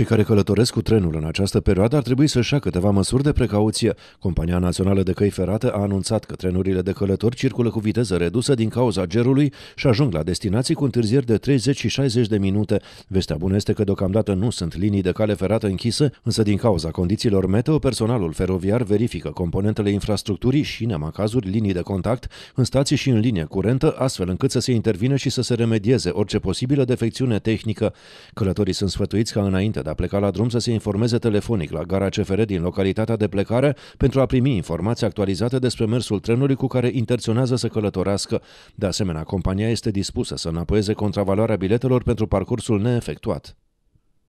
Cei care călătoresc cu trenul în această perioadă ar trebui să-și ia câteva măsuri de precauție. Compania Națională de Căi Ferate a anunțat că trenurile de călători circulă cu viteză redusă din cauza gerului și ajung la destinații cu întârzieri de 30 și 60 de minute. Vestea bună este că deocamdată nu sunt linii de cale ferată închise, însă din cauza condițiilor meteo, personalul feroviar verifică componentele infrastructurii și, în cazuri, linii de contact în stații și în linie curentă, astfel încât să se intervine și să se remedieze orice posibilă defecțiune tehnică. Călătorii sunt sfătuiți ca înainte de a pleca la drum să se informeze telefonic la gara CFR din localitatea de plecare pentru a primi informații actualizate despre mersul trenului cu care intenționează să călătorească. De asemenea, compania este dispusă să înapoieze contravaloarea biletelor pentru parcursul neefectuat.